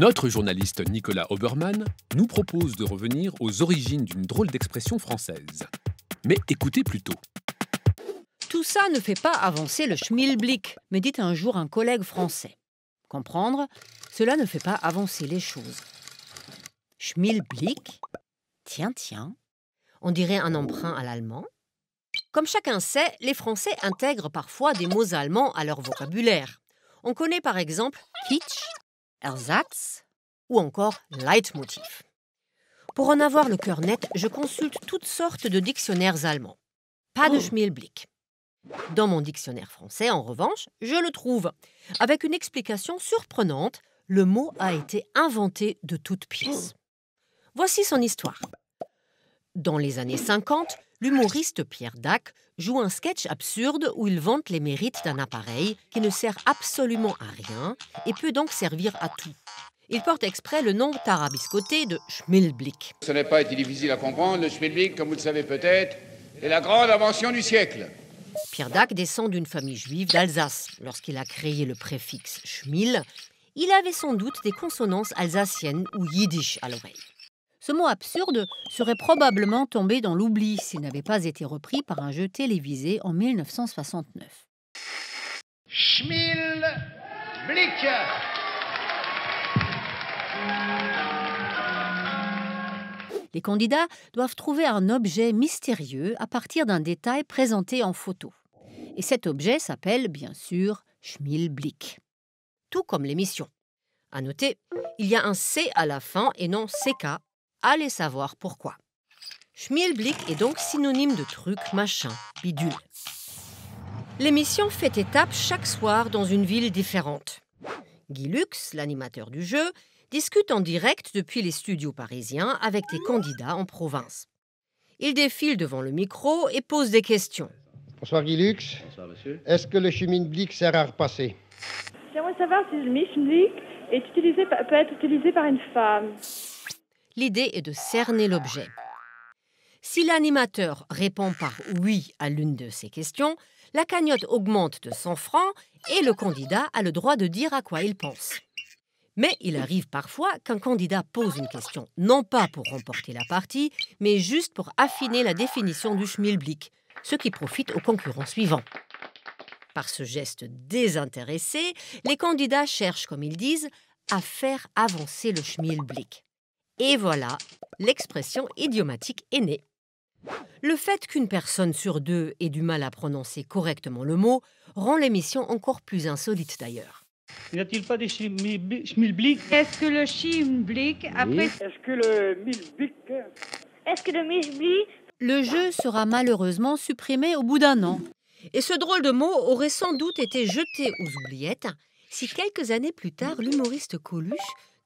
Notre journaliste Nicolas Obermann nous propose de revenir aux origines d'une drôle d'expression française. Mais écoutez plutôt. Tout ça ne fait pas avancer le schmilblick, me dit un jour un collègue français. Comprendre, cela ne fait pas avancer les choses. Schmilblick Tiens, tiens. On dirait un emprunt à l'allemand. Comme chacun sait, les Français intègrent parfois des mots allemands à leur vocabulaire. On connaît par exemple kitsch Ersatz ou encore Leitmotiv. Pour en avoir le cœur net, je consulte toutes sortes de dictionnaires allemands. Pas de oh. schmilblick. Dans mon dictionnaire français, en revanche, je le trouve. Avec une explication surprenante, le mot a été inventé de toutes pièces. Oh. Voici son histoire. Dans les années 50, l'humoriste Pierre Dac joue un sketch absurde où il vante les mérites d'un appareil qui ne sert absolument à rien et peut donc servir à tout. Il porte exprès le nom tarabiscoté de Schmilblick. Ce n'est pas été difficile à comprendre. Le Schmilblick, comme vous le savez peut-être, est la grande invention du siècle. Pierre Dac descend d'une famille juive d'Alsace. Lorsqu'il a créé le préfixe Schmil, il avait sans doute des consonances alsaciennes ou yiddish à l'oreille. Ce mot absurde serait probablement tombé dans l'oubli s'il n'avait pas été repris par un jeu télévisé en 1969. Schmilblick Les candidats doivent trouver un objet mystérieux à partir d'un détail présenté en photo. Et cet objet s'appelle bien sûr Schmilblick. Tout comme l'émission. À noter, il y a un C à la fin et non CK Allez savoir pourquoi. Schmilblick est donc synonyme de truc, machin, bidule. L'émission fait étape chaque soir dans une ville différente. Guy Lux, l'animateur du jeu, discute en direct depuis les studios parisiens avec des candidats en province. Il défile devant le micro et pose des questions. Bonsoir Guy Lux. Bonsoir monsieur. Est-ce que le Schmilblick sert à repasser J'aimerais savoir si le Schmilblick peut être utilisé par une femme l'idée est de cerner l'objet. Si l'animateur répond par oui à l'une de ces questions, la cagnotte augmente de 100 francs et le candidat a le droit de dire à quoi il pense. Mais il arrive parfois qu'un candidat pose une question, non pas pour remporter la partie, mais juste pour affiner la définition du schmilblick, ce qui profite au concurrent suivant. Par ce geste désintéressé, les candidats cherchent, comme ils disent, à faire avancer le schmilblick. Et voilà, l'expression idiomatique est née. Le fait qu'une personne sur deux ait du mal à prononcer correctement le mot rend l'émission encore plus insolite d'ailleurs. N'y a-t-il pas des schmilblick Est-ce que le schmilblick après... Est-ce que le milblick Est-ce que le milblick Le jeu sera malheureusement supprimé au bout d'un an. Et ce drôle de mot aurait sans doute été jeté aux oubliettes si quelques années plus tard l'humoriste Coluche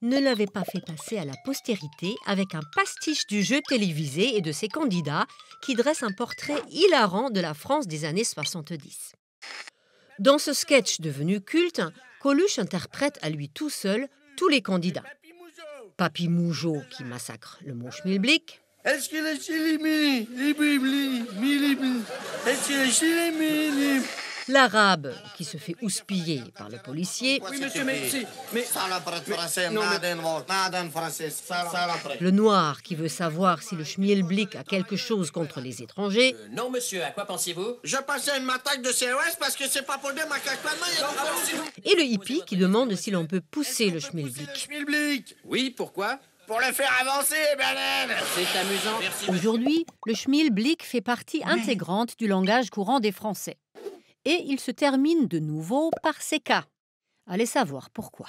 ne l'avait pas fait passer à la postérité avec un pastiche du jeu télévisé et de ses candidats qui dresse un portrait hilarant de la France des années 70. Dans ce sketch devenu culte, Coluche interprète à lui tout seul tous les candidats. Papy Mougeot qui massacre le mouche Schmilblick. Est-ce que L'arabe, qui se fait houspiller par le policier. Oui, monsieur, mais, le noir, qui veut savoir si le schmielblick a quelque chose contre les étrangers. Euh, non, monsieur, à quoi pensez-vous Je passe à une attaque de parce que c'est pas pour ma ah Et le hippie, qui demande si l'on peut pousser le schmilblick. Oui, pourquoi pour le faire avancer, Bernard ben, ben. C'est amusant. Aujourd'hui, le schmilblick fait partie intégrante du langage courant des Français et il se termine de nouveau par ces cas. Allez savoir pourquoi.